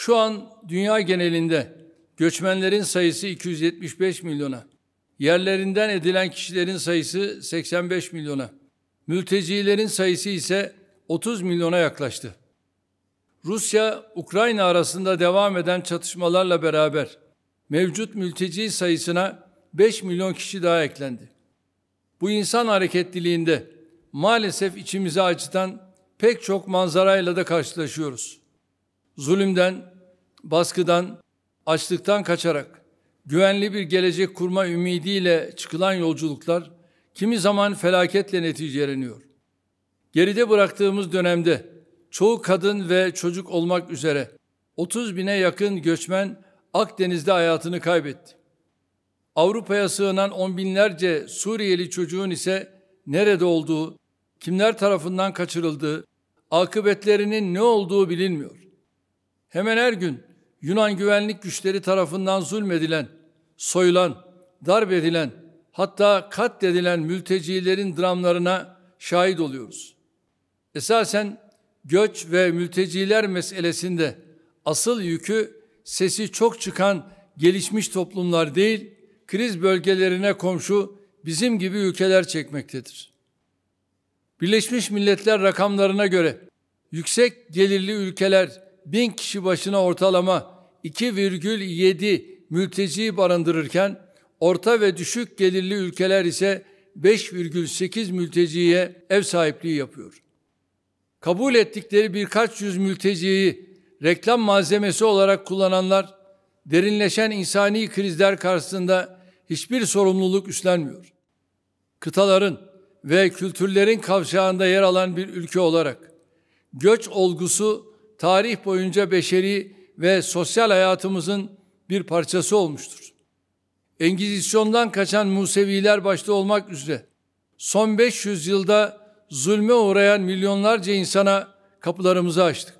Şu an dünya genelinde göçmenlerin sayısı 275 milyona, yerlerinden edilen kişilerin sayısı 85 milyona, mültecilerin sayısı ise 30 milyona yaklaştı. Rusya-Ukrayna arasında devam eden çatışmalarla beraber mevcut mülteci sayısına 5 milyon kişi daha eklendi. Bu insan hareketliliğinde maalesef içimizi acıtan pek çok manzarayla da karşılaşıyoruz zulümden, baskıdan, açlıktan kaçarak güvenli bir gelecek kurma ümidiyle çıkılan yolculuklar kimi zaman felaketle neticeleniyor. Geride bıraktığımız dönemde çoğu kadın ve çocuk olmak üzere 30 bine yakın göçmen Akdeniz'de hayatını kaybetti. Avrupa'ya sığınan on binlerce Suriyeli çocuğun ise nerede olduğu, kimler tarafından kaçırıldığı, akıbetlerinin ne olduğu bilinmiyor. Hemen her gün Yunan güvenlik güçleri tarafından zulmedilen, soyulan, darp edilen, hatta katledilen mültecilerin dramlarına şahit oluyoruz. Esasen göç ve mülteciler meselesinde asıl yükü sesi çok çıkan gelişmiş toplumlar değil, kriz bölgelerine komşu bizim gibi ülkeler çekmektedir. Birleşmiş Milletler rakamlarına göre yüksek gelirli ülkeler bin kişi başına ortalama 2,7 mülteci barındırırken orta ve düşük gelirli ülkeler ise 5,8 mülteciye ev sahipliği yapıyor. Kabul ettikleri birkaç yüz mülteciyi reklam malzemesi olarak kullananlar derinleşen insani krizler karşısında hiçbir sorumluluk üstlenmiyor. Kıtaların ve kültürlerin kavşağında yer alan bir ülke olarak göç olgusu tarih boyunca beşeri ve sosyal hayatımızın bir parçası olmuştur. Engizisyondan kaçan Museviler başta olmak üzere son 500 yılda zulme uğrayan milyonlarca insana kapılarımızı açtık.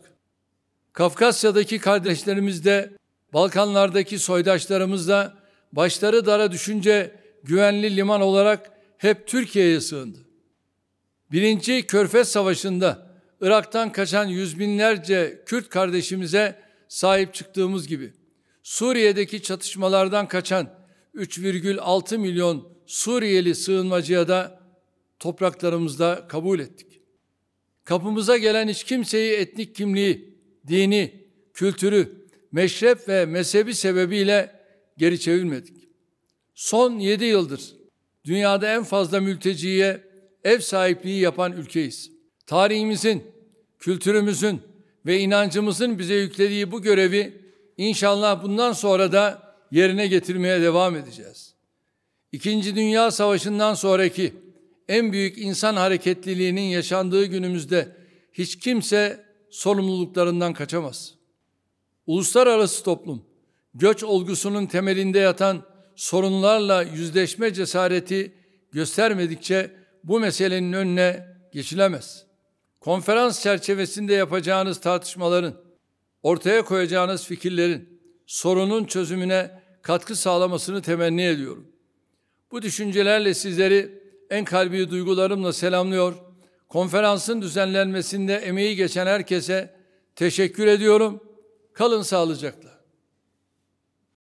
Kafkasya'daki kardeşlerimiz de Balkanlardaki soydaşlarımız da başları dara düşünce güvenli liman olarak hep Türkiye'ye sığındı. Birinci Körfez Savaşı'nda Irak'tan kaçan yüz binlerce Kürt kardeşimize sahip çıktığımız gibi Suriye'deki çatışmalardan kaçan 3,6 milyon Suriyeli sığınmacıya da topraklarımızda kabul ettik. Kapımıza gelen hiç kimseyi etnik kimliği, dini, kültürü, meşrep ve mezhebi sebebiyle geri çevirmedik. Son 7 yıldır dünyada en fazla mülteciye ev sahipliği yapan ülkeyiz tarihimizin, kültürümüzün ve inancımızın bize yüklediği bu görevi inşallah bundan sonra da yerine getirmeye devam edeceğiz. İkinci Dünya Savaşı'ndan sonraki en büyük insan hareketliliğinin yaşandığı günümüzde hiç kimse sorumluluklarından kaçamaz. Uluslararası toplum, göç olgusunun temelinde yatan sorunlarla yüzleşme cesareti göstermedikçe bu meselenin önüne geçilemez.'' konferans çerçevesinde yapacağınız tartışmaların, ortaya koyacağınız fikirlerin sorunun çözümüne katkı sağlamasını temenni ediyorum. Bu düşüncelerle sizleri en kalbi duygularımla selamlıyor. Konferansın düzenlenmesinde emeği geçen herkese teşekkür ediyorum. Kalın sağlıcakla.